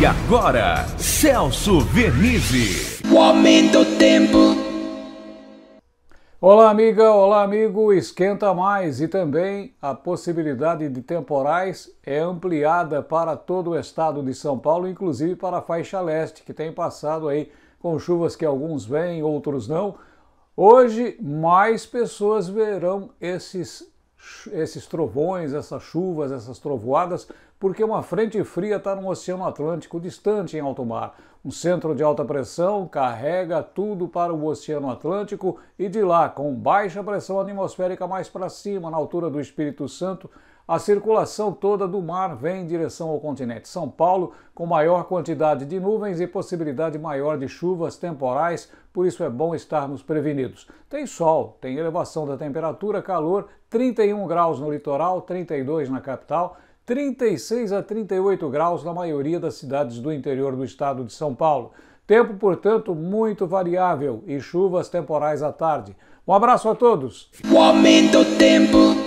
E agora, Celso Vernizzi. O aumento tempo. Olá, amiga, olá, amigo. Esquenta mais e também a possibilidade de temporais é ampliada para todo o estado de São Paulo, inclusive para a faixa leste, que tem passado aí com chuvas que alguns vêm, outros não. Hoje, mais pessoas verão esses esses trovões, essas chuvas, essas trovoadas, porque uma frente fria está no Oceano Atlântico, distante em alto mar. Um centro de alta pressão carrega tudo para o Oceano Atlântico e de lá, com baixa pressão atmosférica mais para cima, na altura do Espírito Santo, a circulação toda do mar vem em direção ao continente. São Paulo, com maior quantidade de nuvens e possibilidade maior de chuvas temporais, por isso é bom estarmos prevenidos. Tem sol, tem elevação da temperatura, calor, 31 graus no litoral, 32 na capital, 36 a 38 graus na maioria das cidades do interior do estado de São Paulo. Tempo, portanto, muito variável e chuvas temporais à tarde. Um abraço a todos. O aumento do tempo.